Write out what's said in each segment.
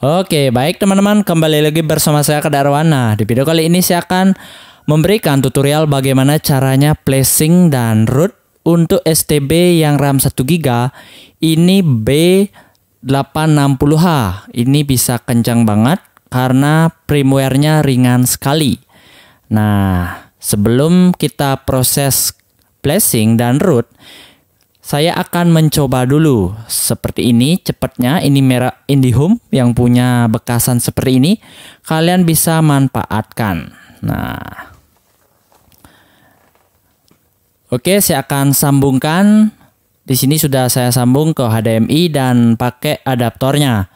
Oke, baik teman-teman, kembali lagi bersama saya ke Darwana. di video kali ini saya akan memberikan tutorial bagaimana caranya placing dan root untuk STB yang RAM 1 GB ini B860H. Ini bisa kencang banget karena firmware ringan sekali. Nah, sebelum kita proses placing dan root, saya akan mencoba dulu. Seperti ini cepatnya ini merek IndiHome yang punya bekasan seperti ini kalian bisa manfaatkan. Nah. Oke, saya akan sambungkan. Di sini sudah saya sambung ke HDMI dan pakai adaptornya.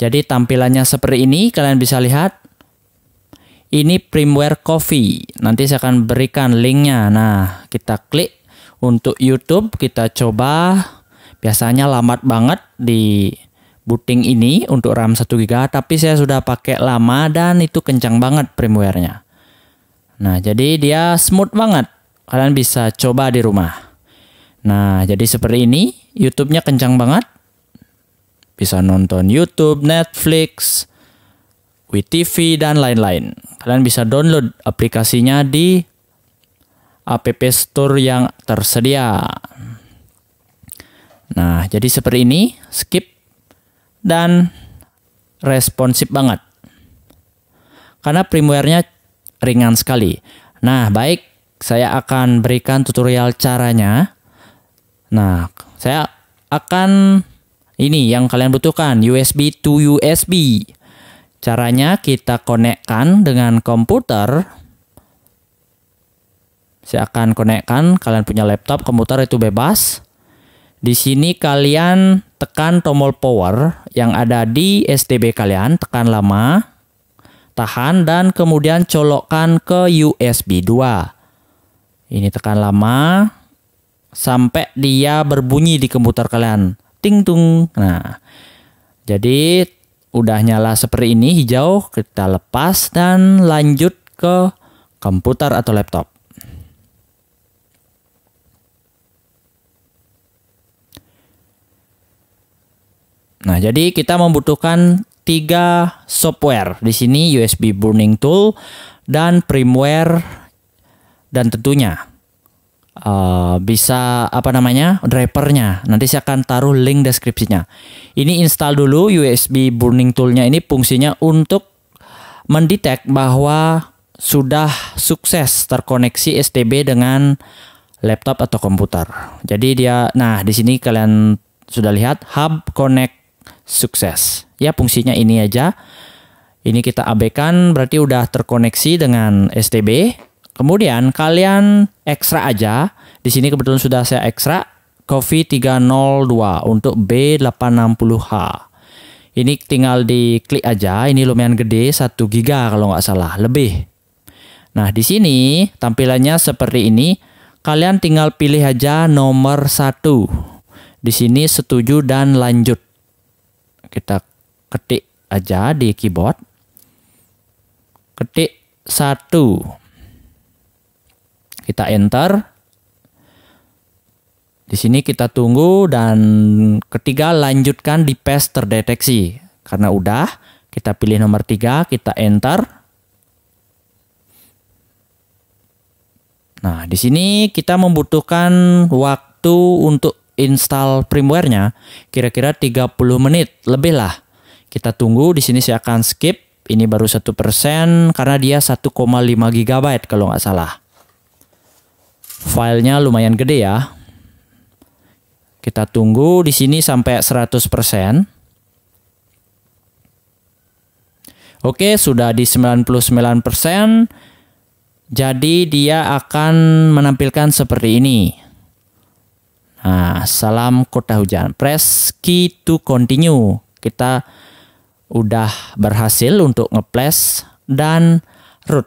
Jadi tampilannya seperti ini, kalian bisa lihat. Ini firmware Coffee. Nanti saya akan berikan linknya. Nah, kita klik untuk YouTube kita coba biasanya lambat banget di booting ini untuk RAM 1 GB tapi saya sudah pakai lama dan itu kencang banget firmware-nya. Nah, jadi dia smooth banget. Kalian bisa coba di rumah. Nah, jadi seperti ini, YouTube-nya kencang banget. Bisa nonton YouTube, Netflix, WeTV dan lain-lain. Kalian bisa download aplikasinya di App Store yang tersedia. Nah, jadi seperti ini, skip dan responsif banget. Karena primernya ringan sekali. Nah, baik, saya akan berikan tutorial caranya. Nah, saya akan ini yang kalian butuhkan, USB to USB. Caranya kita konekkan dengan komputer saya akan konekkan, kalian punya laptop, komputer itu bebas. Di sini kalian tekan tombol power yang ada di STB kalian, tekan lama, tahan dan kemudian colokkan ke USB 2. Ini tekan lama sampai dia berbunyi di komputer kalian. Ting tung. Nah, jadi udah nyala seperti ini hijau, kita lepas dan lanjut ke komputer atau laptop. Nah, jadi kita membutuhkan tiga software. Di sini USB Burning Tool dan firmware dan tentunya uh, bisa apa namanya drivernya. Nanti saya akan taruh link deskripsinya. Ini install dulu USB Burning Toolnya. Ini fungsinya untuk mendetek bahwa sudah sukses terkoneksi STB dengan laptop atau komputer. Jadi dia, nah di sini kalian sudah lihat hub connect sukses. Ya, fungsinya ini aja. Ini kita abaikan berarti udah terkoneksi dengan STB. Kemudian kalian ekstra aja. Di sini kebetulan sudah saya ekstra Coffee 302 untuk B860H. Ini tinggal diklik aja. Ini lumayan gede 1 giga kalau nggak salah, lebih. Nah, di sini tampilannya seperti ini. Kalian tinggal pilih aja nomor satu. Di sini setuju dan lanjut kita ketik aja di keyboard. Ketik satu. Kita enter. Di sini kita tunggu dan ketiga lanjutkan di paste terdeteksi. Karena udah, kita pilih nomor tiga, kita enter. Nah, di sini kita membutuhkan waktu untuk install firmware-nya kira-kira 30 menit lebih lah. Kita tunggu di sini saya akan skip. Ini baru satu persen karena dia 1,5 GB kalau nggak salah. Filenya lumayan gede ya. Kita tunggu di sini sampai 100%. Oke, sudah di 99%. Jadi dia akan menampilkan seperti ini. Nah, salam kota hujan. Press key to continue. Kita udah berhasil untuk ngeples dan root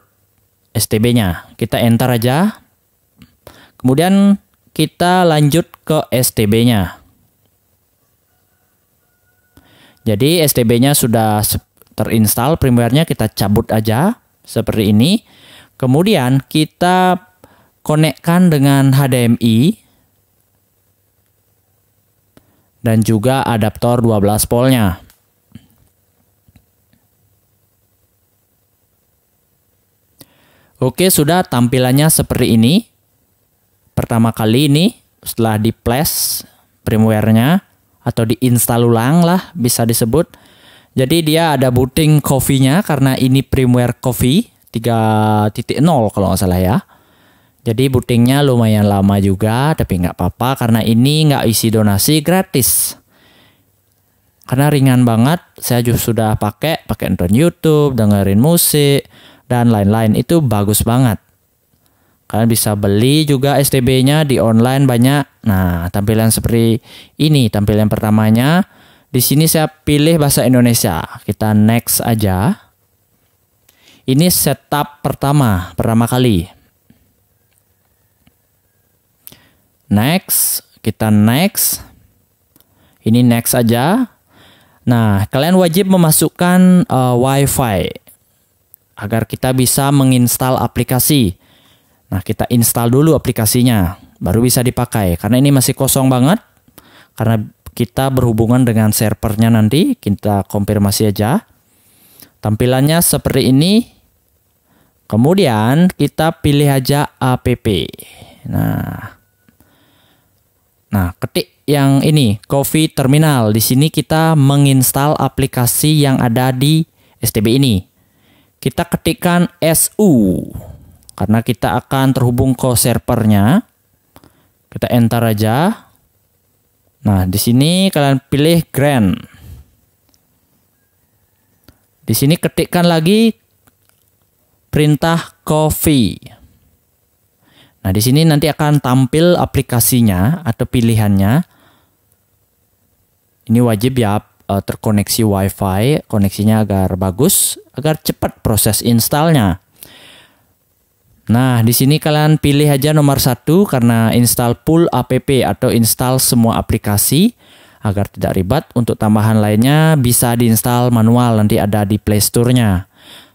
STB-nya. Kita enter aja. Kemudian kita lanjut ke STB-nya. Jadi STB-nya sudah terinstall primernya kita cabut aja seperti ini. Kemudian kita konekkan dengan HDMI dan juga adaptor 12 voltnya. Oke, sudah tampilannya seperti ini. Pertama kali ini setelah di flash firmware-nya atau diinstal ulang lah bisa disebut. Jadi dia ada booting coffee-nya karena ini firmware coffee 3.0 kalau nggak salah ya. Jadi bootingnya lumayan lama juga, tapi nggak apa-apa karena ini nggak isi donasi gratis. Karena ringan banget, saya juga sudah pakai, pakai nonton YouTube, dengerin musik, dan lain-lain. Itu bagus banget. Kalian bisa beli juga STB-nya di online banyak. Nah, tampilan seperti ini, tampilan pertamanya. Di sini saya pilih bahasa Indonesia. Kita next aja. Ini setup pertama, pertama kali. Next, kita next. Ini next aja. Nah, kalian wajib memasukkan uh, WiFi agar kita bisa menginstal aplikasi. Nah, kita install dulu aplikasinya, baru bisa dipakai. Karena ini masih kosong banget, karena kita berhubungan dengan servernya nanti, kita konfirmasi aja. Tampilannya seperti ini. Kemudian kita pilih aja APP. Nah, Nah, ketik yang ini, Coffee Terminal. Di sini kita menginstal aplikasi yang ada di STB ini. Kita ketikkan SU karena kita akan terhubung ke servernya. Kita enter aja. Nah, di sini kalian pilih grand. Di sini ketikkan lagi perintah coffee. Nah, di sini nanti akan tampil aplikasinya atau pilihannya. Ini wajib ya eh, terkoneksi WiFi, koneksinya agar bagus, agar cepat proses installnya. Nah, di sini kalian pilih aja nomor satu karena install full app atau install semua aplikasi agar tidak ribet. Untuk tambahan lainnya bisa diinstal manual nanti ada di Play Store-nya.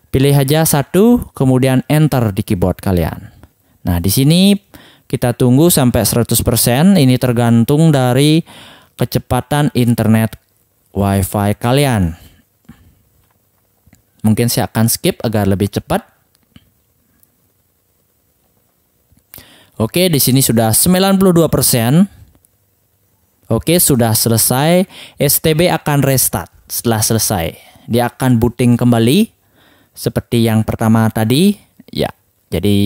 Pilih aja satu, kemudian enter di keyboard kalian. Nah, di sini kita tunggu sampai 100%. Ini tergantung dari kecepatan internet WiFi kalian. Mungkin saya akan skip agar lebih cepat. Oke, di sini sudah 92%. Oke, sudah selesai. STB akan restart setelah selesai. Dia akan booting kembali seperti yang pertama tadi. Ya, jadi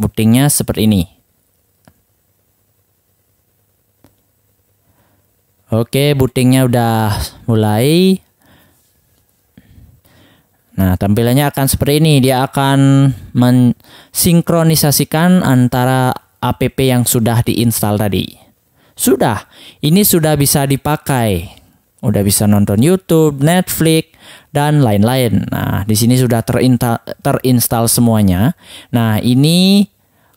Bootingnya seperti ini. Oke, bootingnya udah mulai. Nah, tampilannya akan seperti ini. Dia akan mensinkronisasikan antara app yang sudah diinstal tadi. Sudah, ini sudah bisa dipakai. Udah bisa nonton YouTube, Netflix, dan lain-lain. Nah, di sini sudah terinstal terinstal semuanya. Nah, ini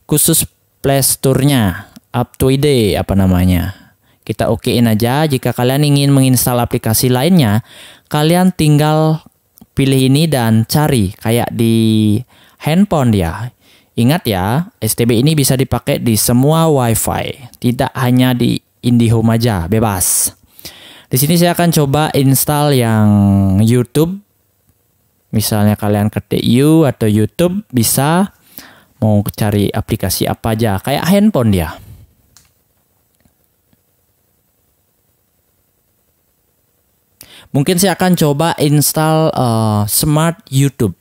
khusus playstore-nya up to ide apa namanya. Kita okein aja jika kalian ingin menginstal aplikasi lainnya, kalian tinggal pilih ini dan cari kayak di handphone dia. Ingat ya, STB ini bisa dipakai di semua WiFi, tidak hanya di IndiHome aja, bebas. Di sini saya akan coba install yang YouTube. Misalnya kalian ketik you atau YouTube bisa mau cari aplikasi apa aja kayak handphone dia. Mungkin saya akan coba install uh, Smart YouTube.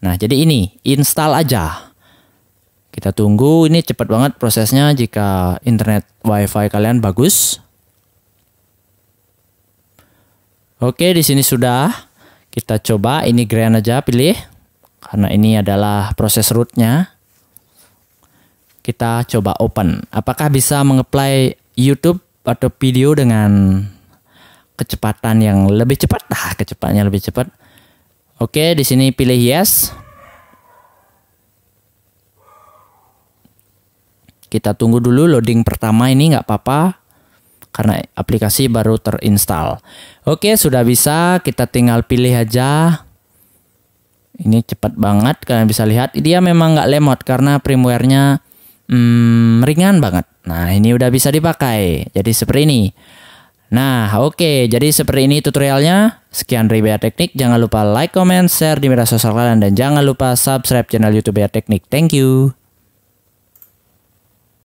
Nah, jadi ini install aja. Kita tunggu ini cepat banget prosesnya jika internet WiFi kalian bagus. Oke, di sini sudah. Kita coba ini grain aja pilih karena ini adalah proses rootnya. Kita coba open. Apakah bisa mengeplay YouTube atau video dengan kecepatan yang lebih cepat? Ah, kecepatannya lebih cepat. Oke, di sini pilih yes. Kita tunggu dulu loading pertama ini nggak apa-apa karena aplikasi baru terinstall. Oke, sudah bisa, kita tinggal pilih aja. Ini cepat banget, kalian bisa lihat dia memang nggak lemot karena firmware hmm, ringan banget. Nah, ini udah bisa dipakai. Jadi seperti ini. Nah, oke, okay. jadi seperti ini tutorialnya. Sekian dari Bia Teknik. Jangan lupa like, comment, share di media sosial kalian dan jangan lupa subscribe channel YouTube Bia Teknik. Thank you.